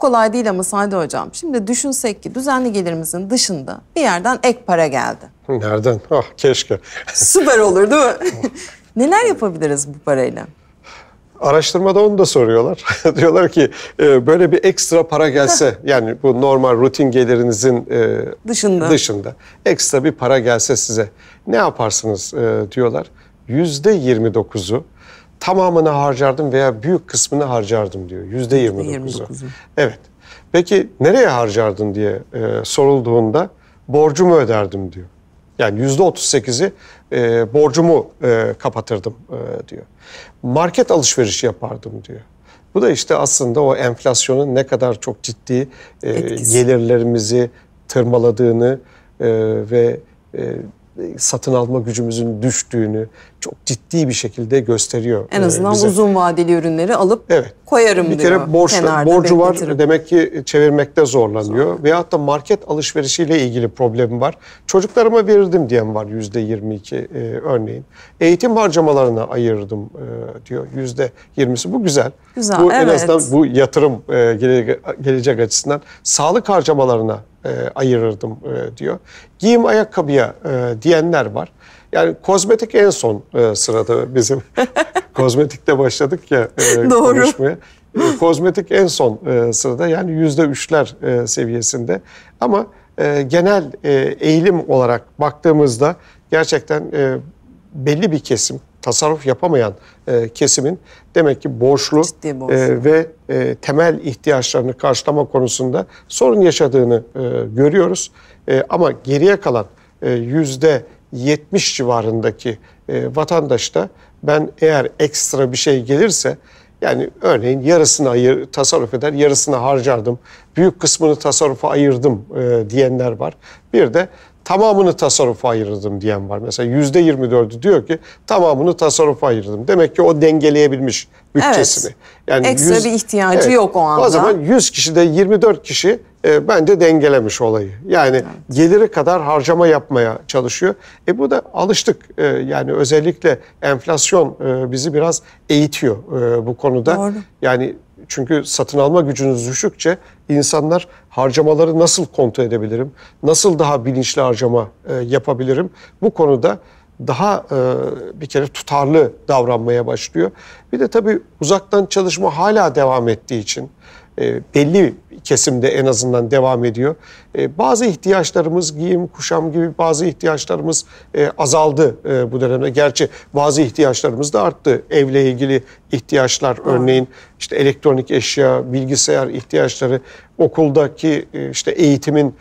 kolay değil ama Sade Hocam. Şimdi düşünsek ki düzenli gelirimizin dışında bir yerden ek para geldi. Nereden? Ah keşke. Süper olur değil mi? Neler yapabiliriz bu parayla? Araştırmada onu da soruyorlar. Diyorlar ki e, böyle bir ekstra para gelse yani bu normal rutin gelirinizin e, dışında. dışında ekstra bir para gelse size ne yaparsınız e, diyorlar. Yüzde yirmi dokuzu tamamını harcardım veya büyük kısmını harcardım diyor. Yüzde %29'u. Evet. Peki nereye harcardın diye e, sorulduğunda borcumu öderdim diyor. Yani yüzde otuz sekizi e, borcumu e, kapatırdım e, diyor. Market alışverişi yapardım diyor. Bu da işte aslında o enflasyonun ne kadar çok ciddi e, gelirlerimizi tırmaladığını e, ve e, satın alma gücümüzün düştüğünü, çok ciddi bir şekilde gösteriyor. En e, azından bize. uzun vadeli ürünleri alıp evet. koyarım bir diyor. Bir kere borçla, borcu bekletirim. var demek ki çevirmekte zorlanıyor. Zorlan. Veyahut da market alışverişiyle ilgili problemi var. Çocuklarıma verirdim diyen var yüzde 22 e, örneğin. Eğitim harcamalarına ayırdım e, diyor yüzde 20'si. Bu güzel. Güzel, bu evet. En azından bu yatırım e, gele, gelecek açısından. Sağlık harcamalarına e, ayırırdım e, diyor. Giyim ayakkabıya e, diyenler var. Yani kozmetik en son e, sırada bizim. Kozmetikte başladık ya e, Doğru. konuşmaya. E, kozmetik en son e, sırada yani yüzde üçler e, seviyesinde. Ama e, genel e, eğilim olarak baktığımızda gerçekten e, belli bir kesim tasarruf yapamayan e, kesimin demek ki borçlu, e, borçlu. E, ve e, temel ihtiyaçlarını karşılama konusunda sorun yaşadığını e, görüyoruz. E, ama geriye kalan e, yüzde 70 civarındaki e, vatandaş ben eğer ekstra bir şey gelirse yani örneğin yarısını ayır, tasarruf eder, yarısını harcardım, büyük kısmını tasarrufa ayırdım e, diyenler var. Bir de tamamını tasarrufa ayırdım diyen var. Mesela yüzde 24'ü diyor ki tamamını tasarrufa ayırdım. Demek ki o dengeleyebilmiş bütçesini. Evet. Yani Ekstra 100, bir ihtiyacı evet, yok o anda. O zaman 100 kişi de 24 kişi e, bence dengelemiş olayı. Yani evet. geliri kadar harcama yapmaya çalışıyor. E bu da alıştık. E, yani özellikle enflasyon e, bizi biraz eğitiyor e, bu konuda. Doğru. Yani çünkü satın alma gücünüz düşükçe insanlar harcamaları nasıl kontrol edebilirim? Nasıl daha bilinçli harcama e, yapabilirim? Bu konuda daha e, bir kere tutarlı davranmaya başlıyor. Bir de tabii uzaktan çalışma hala devam ettiği için e, belli kesimde en azından devam ediyor. E, bazı ihtiyaçlarımız giyim, kuşam gibi bazı ihtiyaçlarımız e, azaldı bu dönemde. Gerçi bazı ihtiyaçlarımız da arttı. Evle ilgili ihtiyaçlar örneğin işte elektronik eşya, bilgisayar ihtiyaçları, okuldaki işte eğitimin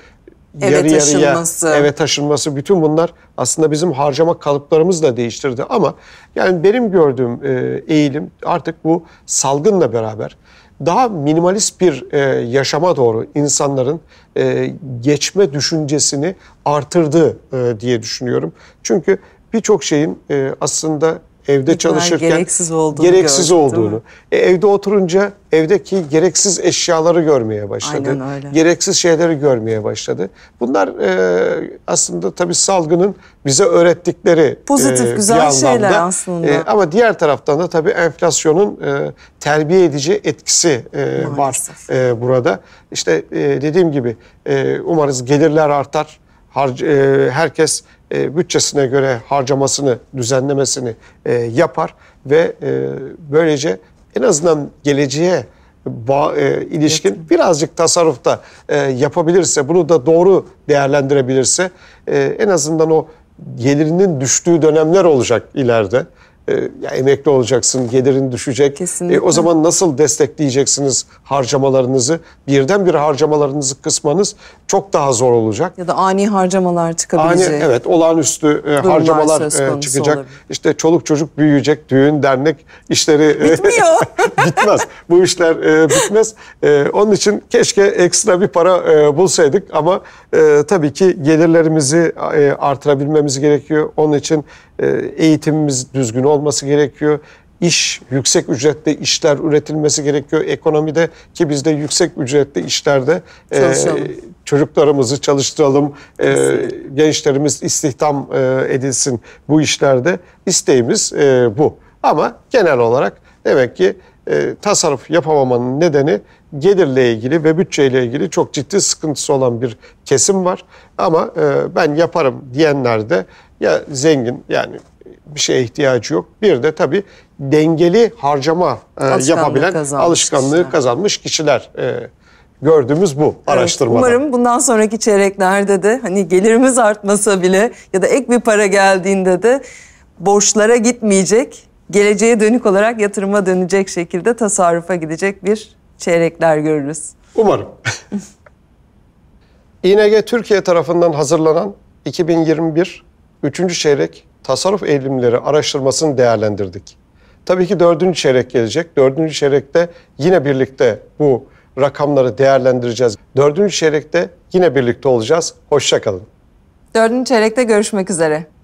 eve yarı taşınması. yarıya eve taşınması bütün bunlar aslında bizim harcama kalıplarımızı da değiştirdi ama yani benim gördüğüm eğilim artık bu salgınla beraber daha minimalist bir e, yaşama doğru insanların e, geçme düşüncesini artırdı e, diye düşünüyorum. Çünkü birçok şeyin e, aslında evde ne çalışırken gereksiz olduğunu, gereksiz gördüm, olduğunu. E, evde oturunca evdeki gereksiz eşyaları görmeye başladı. Aynen öyle. Gereksiz şeyleri görmeye başladı. Bunlar e, aslında tabii salgının bize öğrettikleri e, pozitif e, güzel anlamda. şeyler e, aslında. E, ama diğer taraftan da tabii enflasyonun e, terbiye edici etkisi e, var e, burada. İşte e, dediğim gibi e, umarız gelirler artar. Harc, e, herkes e, bütçesine göre harcamasını, düzenlemesini e, yapar ve e, böylece en azından geleceğe ba, e, ilişkin evet. birazcık tasarrufta e, yapabilirse, bunu da doğru değerlendirebilirse e, en azından o gelirinin düştüğü dönemler olacak ileride. E, ya emekli olacaksın, gelirin düşecek. Kesinlikle. E, o zaman nasıl destekleyeceksiniz harcamalarınızı? Birden bir harcamalarınızı kısmanız çok daha zor olacak. Ya da ani harcamalar çıkabilecek. Ani, evet olağanüstü e, harcamalar e, çıkacak. Olabilir. İşte çoluk çocuk büyüyecek, düğün, dernek işleri... E, Bitmiyor. bitmez. Bu işler e, bitmez. E, onun için keşke ekstra bir para e, bulsaydık ama e, tabii ki gelirlerimizi e, artırabilmemiz gerekiyor. Onun için ee, eğitimimiz düzgün olması gerekiyor. İş, yüksek ücretli işler üretilmesi gerekiyor ekonomide ki bizde yüksek ücretli işlerde e, çocuklarımızı çalıştıralım, e, gençlerimiz istihdam e, edilsin bu işlerde. isteğimiz e, bu. Ama genel olarak demek ki e, tasarruf yapamamanın nedeni gelirle ilgili ve bütçeyle ilgili çok ciddi sıkıntısı olan bir kesim var. Ama e, ben yaparım diyenler de ya zengin yani bir şeye ihtiyacı yok. Bir de tabii dengeli harcama e, yapabilen kazanmış alışkanlığı kişiler. kazanmış kişiler e, gördüğümüz bu evet, araştırmada. Umarım bundan sonraki çeyreklerde de hani gelirimiz artmasa bile ya da ek bir para geldiğinde de borçlara gitmeyecek, geleceğe dönük olarak yatırıma dönecek şekilde tasarrufa gidecek bir çeyrekler görürüz. Umarım. İNG Türkiye tarafından hazırlanan 2021 3. çeyrek tasarruf eğilimleri araştırmasını değerlendirdik. Tabii ki 4. çeyrek gelecek. 4. çeyrekte yine birlikte bu rakamları değerlendireceğiz. 4. çeyrekte yine birlikte olacağız. Hoşça kalın. 4. çeyrekte görüşmek üzere.